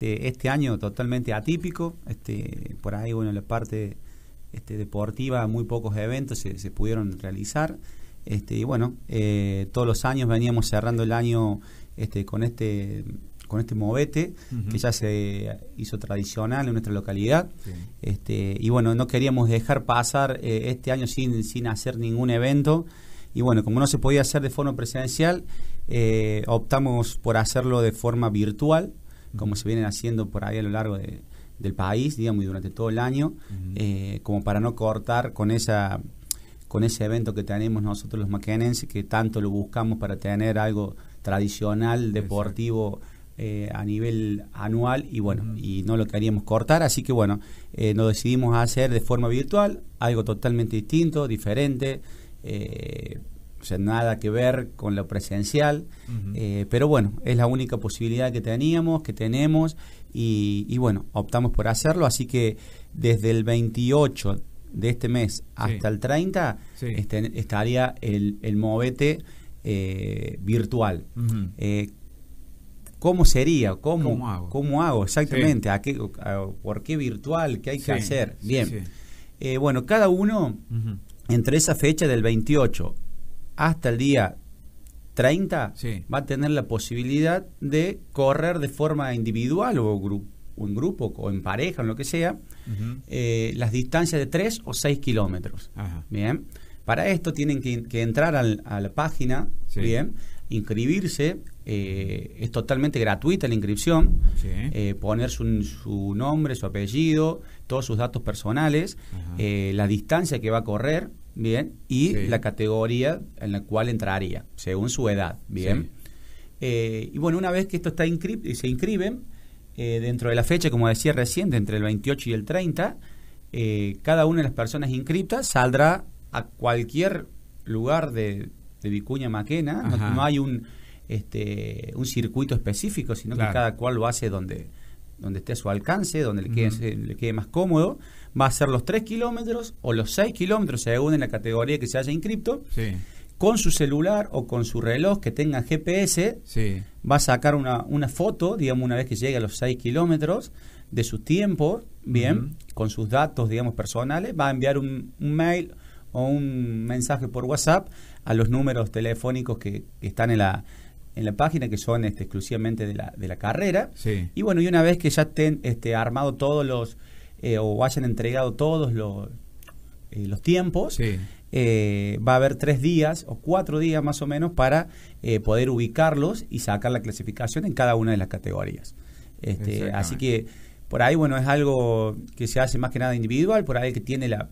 Este, este, año totalmente atípico, este, por ahí, bueno, la parte este, deportiva muy pocos eventos se, se pudieron realizar. Este, y bueno, eh, todos los años veníamos cerrando el año este, con este con este movete que ya se hizo tradicional en nuestra localidad. Este, y bueno, no queríamos dejar pasar eh, este año sin, sin hacer ningún evento. Y bueno, como no se podía hacer de forma presencial, eh, optamos por hacerlo de forma virtual como se vienen haciendo por ahí a lo largo del país, digamos, y durante todo el año, eh, como para no cortar con esa con ese evento que tenemos nosotros los maquenenses, que tanto lo buscamos para tener algo tradicional, deportivo, eh, a nivel anual, y bueno, y no lo queríamos cortar, así que bueno, eh, nos decidimos hacer de forma virtual algo totalmente distinto, diferente, eh, nada que ver con lo presencial, eh, pero bueno, es la única posibilidad que teníamos, que tenemos, y, bueno, optamos por hacerlo, así que desde el 28 de este mes hasta el 30 este, estaría el, el movete eh, virtual. Eh, ¿Cómo sería? ¿Cómo, ¿Cómo, hago? Exactamente. ¿A qué, ¿Por qué virtual? ¿Qué hay que hacer? Bien. bueno, cada uno, entre esa fecha del 28 hasta el día 30 va a tener la posibilidad de correr de forma individual o, en grupo o en pareja, o en lo que sea, eh, las distancias de 3 o 6 kilómetros. Bien. Para esto tienen que, entrar a la página, bien, inscribirse, eh, es totalmente gratuita la inscripción, eh, poner su, nombre, su apellido, todos sus datos personales, la distancia que va a correr, ¿bien? Y la categoría en la cual entraría, según su edad, ¿bien? Eh, y bueno, una vez que esto está y se inscriben, eh, dentro de la fecha, como decía reciente entre el 28 y el 30, eh, cada una de las personas inscriptas saldrá a cualquier lugar de, de Vicuña Maquena. No, hay un, este, un circuito específico, sino que cada cual lo hace donde, donde esté a su alcance, donde le quede, más cómodo, va a ser los 3 kilómetros o los 6 kilómetros según en la categoría que se haya inscripto. cripto, Con su celular o con su reloj que tenga GPS, va a sacar una, foto, digamos, una vez que llegue a los 6 kilómetros, de su tiempo, bien, con sus datos, digamos, personales, va a enviar un, mail o un mensaje por WhatsApp a los números telefónicos que están en la, en la página que son este, exclusivamente de la, de la carrera. Y bueno, y una vez que ya estén este, armado todos los, eh, o hayan entregado todos los, eh, los tiempos, eh, va a haber tres días o cuatro días más o menos para poder ubicarlos y sacar la clasificación en cada una de las categorías. Este, así que por ahí, bueno, es algo que se hace más que nada individual, por ahí que tiene la,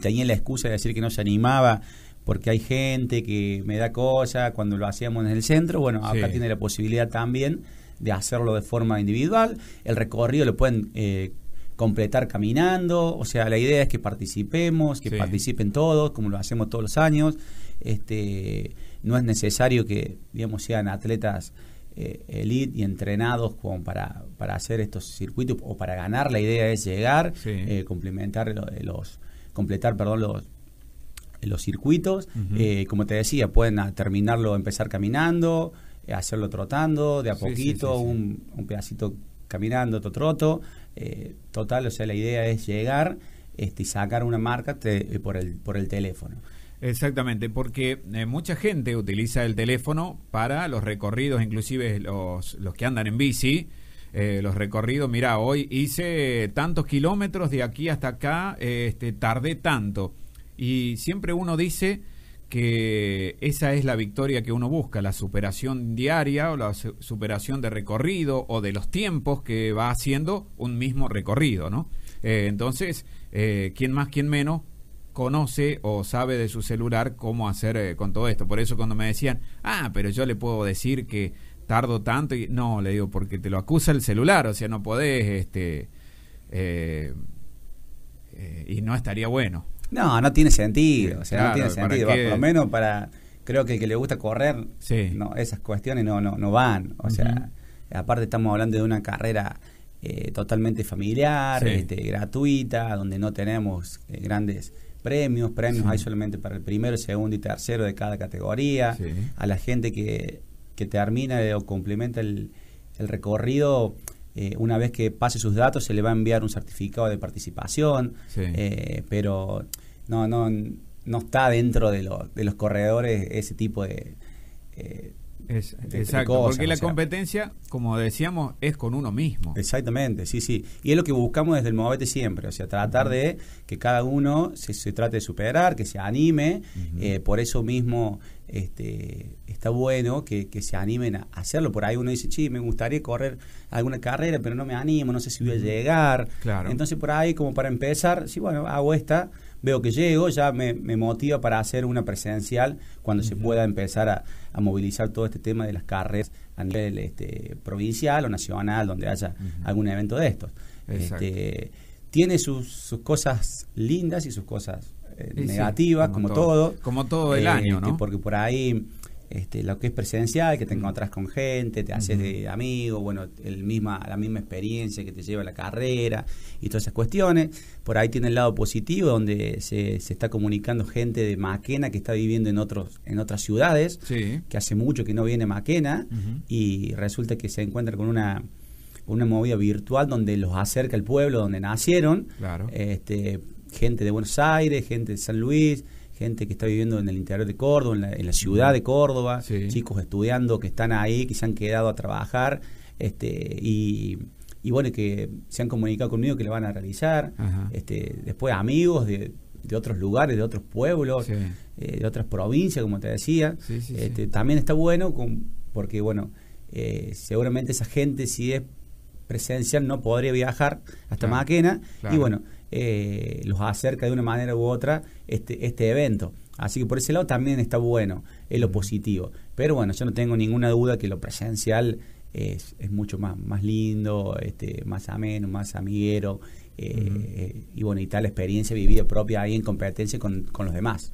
tenía la excusa de decir que no se animaba porque hay gente que me da cosas cuando lo hacíamos en el centro. Bueno, acá tiene la posibilidad también de hacerlo de forma individual. El recorrido lo pueden eh, completar caminando. O sea, la idea es que participemos, que participen todos, como lo hacemos todos los años. Este, no es necesario que, digamos, sean atletas eh, elite y entrenados como para, para, hacer estos circuitos o para ganar. La idea es llegar, eh, complementar los completar, perdón, los los circuitos. Eh, como te decía, pueden terminarlo, empezar caminando, eh, hacerlo trotando, de a poquito, un, pedacito caminando, otro troto. Eh, total, o sea, la idea es llegar este, y sacar una marca por, el, por el teléfono. Exactamente, porque mucha gente utiliza el teléfono para los recorridos, inclusive los, los que andan en bici, los recorridos, mira, hoy hice tantos kilómetros de aquí hasta acá, este, tardé tanto. Y siempre uno dice que esa es la victoria que uno busca, la superación diaria o la superación de recorrido o de los tiempos que va haciendo un mismo recorrido, ¿no? Eh, entonces, eh, quién más, quién menos conoce o sabe de su celular cómo hacer eh, con todo esto. Por eso cuando me decían, ah, pero yo le puedo decir que tardo tanto y no, le digo, porque te lo acusa el celular, o sea, no podés, este, eh, y no estaría bueno. No, no tiene sentido. O sea, no tiene sentido. Por lo menos para. Creo que el que le gusta correr, sí. no, esas cuestiones no, no, no van. O sea, aparte estamos hablando de una carrera eh, totalmente familiar, este, gratuita, donde no tenemos eh, grandes premios. Premios hay solamente para el primero, segundo y tercero de cada categoría. A la gente que, que termina o complementa el, el recorrido eh, una vez que pase sus datos se le va a enviar un certificado de participación, eh, pero no, no, no está dentro de, de los corredores ese tipo de, eh, es, exacto, porque la competencia, como decíamos, es con uno mismo. Exactamente, sí, sí. Y es lo que buscamos desde el Movete siempre, o sea, tratar de que cada uno se, se, trate de superar, que se anime. Eh, por eso mismo este, está bueno que, que, se animen a hacerlo. Por ahí uno dice, sí, me gustaría correr alguna carrera, pero no me animo, no sé si voy a llegar. Claro. Entonces, por ahí, como para empezar, sí, bueno, hago esta veo que llego, ya me, motiva para hacer una presidencial cuando se pueda empezar a, movilizar todo este tema de las carreras a nivel este, provincial o nacional, donde haya algún evento de estos. Este, tiene sus, cosas lindas y sus cosas eh, negativas, como, todo, Como todo el este, año, ¿no? Porque por ahí este, lo que es presidencial, que te encontrás con gente, te haces de amigo, bueno, la misma experiencia que te lleva a la carrera y todas esas cuestiones. Por ahí tiene el lado positivo, donde se, está comunicando gente de Maquena que está viviendo en, otros, en otras ciudades, que hace mucho que no viene Maquena, y resulta que se encuentra con una movida virtual donde los acerca el pueblo donde nacieron, este, gente de Buenos Aires, gente de San Luis, gente que está viviendo en el interior de Córdoba, en la, ciudad de Córdoba, chicos estudiando que están ahí, que se han quedado a trabajar, este, y, y bueno, que se han comunicado conmigo que le van a realizar, este, después amigos de, otros lugares, de otros pueblos, eh, de otras provincias, como te decía. este, también está bueno con, porque, bueno, eh, seguramente esa gente si es presencial no podría viajar hasta Maquena y bueno, eh, los acerca de una manera u otra este, este evento. Así que por ese lado también está bueno, es lo positivo. Pero bueno, yo no tengo ninguna duda que lo presencial es, mucho más, más lindo, este, más ameno, más amiguero. Eh, eh, y bueno, y tal experiencia vivida propia ahí en competencia con los demás.